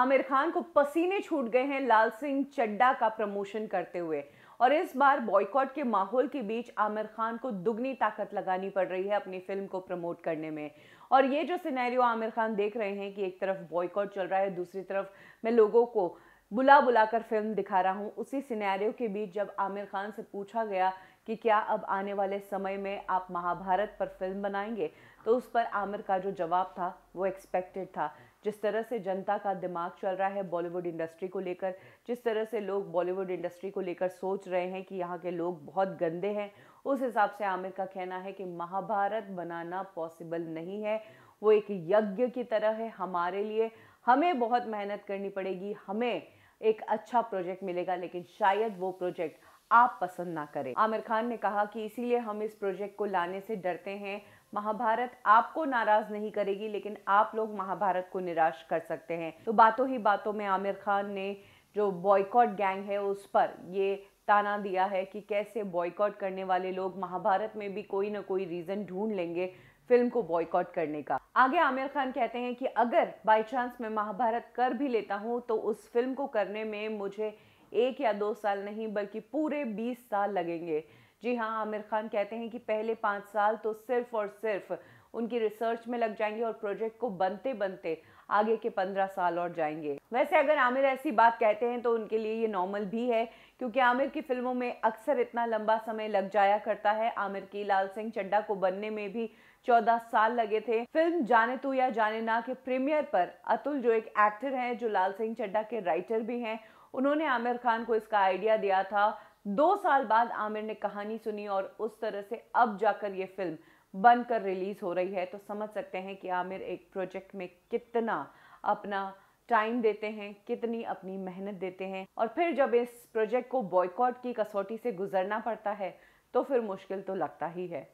आमिर खान को पसीने छूट गए हैं लाल सिंह चड्डा का प्रमोशन करते हुए और इस बार बॉयकॉट के माहौल के बीच आमिर खान को दुगनी ताकत लगानी पड़ रही है अपनी फिल्म को प्रमोट करने में और ये जो सिनेरियो आमिर खान देख रहे हैं कि एक तरफ बॉयकॉट चल रहा है दूसरी तरफ मैं लोगों को बुला बुला कर फिल्म दिखा रहा हूँ उसी सिनेरियो के बीच जब आमिर खान से पूछा गया कि क्या अब आने वाले समय में आप महाभारत पर फिल्म बनाएंगे तो उस पर आमिर का जो जवाब था वो एक्सपेक्टेड था जिस तरह से जनता का दिमाग चल रहा है बॉलीवुड इंडस्ट्री को लेकर जिस तरह से लोग बॉलीवुड इंडस्ट्री को लेकर सोच रहे हैं कि यहाँ के लोग बहुत गंदे हैं उस हिसाब से आमिर का कहना है कि महाभारत बनाना पॉसिबल नहीं है वो एक यज्ञ की तरह है हमारे लिए हमें बहुत मेहनत करनी पड़ेगी हमें एक अच्छा प्रोजेक्ट मिलेगा लेकिन शायद वो प्रोजेक्ट आप पसंद ना करें आमिर खान ने कहा कि इसीलिए हम इस प्रोजेक्ट को लाने से डरते हैं महाभारत आपको नाराज नहीं करेगी लेकिन आप लोग महाभारत को निराश कर सकते हैं तो बातों ही बातों में आमिर खान ने जो बॉयकॉट गैंग है उस पर ये ताना दिया है कि कैसे बॉयकॉट करने वाले लोग महाभारत में भी कोई ना कोई रीज़न ढूंढ लेंगे फिल्म को बॉयकॉट करने का आगे आमिर खान कहते हैं कि अगर बाई चांस मैं महाभारत कर भी लेता हूँ तो उस फिल्म को करने में मुझे एक या दो साल नहीं बल्कि पूरे बीस साल लगेंगे जी हाँ आमिर खान कहते हैं कि पहले पाँच साल तो सिर्फ और सिर्फ उनकी रिसर्च में लग जाएंगे और प्रोजेक्ट को बनते बनते आगे के पंद्रह साल और जाएंगे वैसे अगर आमिर ऐसी बात कहते हैं तो उनके लिए ये नॉर्मल भी है क्योंकि आमिर की फिल्मों में अक्सर इतना लंबा समय लग जाया करता है आमिर की लाल सिंह चड्डा को बनने में भी चौदह साल लगे थे फिल्म जाने तू या जाने ना के प्रीमियर पर अतुल जो एक एक्टर हैं जो लाल सिंह चड्डा के राइटर भी हैं उन्होंने आमिर खान को इसका आइडिया दिया था दो साल बाद आमिर ने कहानी सुनी और उस तरह से अब जाकर ये फिल्म बनकर रिलीज़ हो रही है तो समझ सकते हैं कि आमिर एक प्रोजेक्ट में कितना अपना टाइम देते हैं कितनी अपनी मेहनत देते हैं और फिर जब इस प्रोजेक्ट को बॉयकॉट की कसौटी से गुजरना पड़ता है तो फिर मुश्किल तो लगता ही है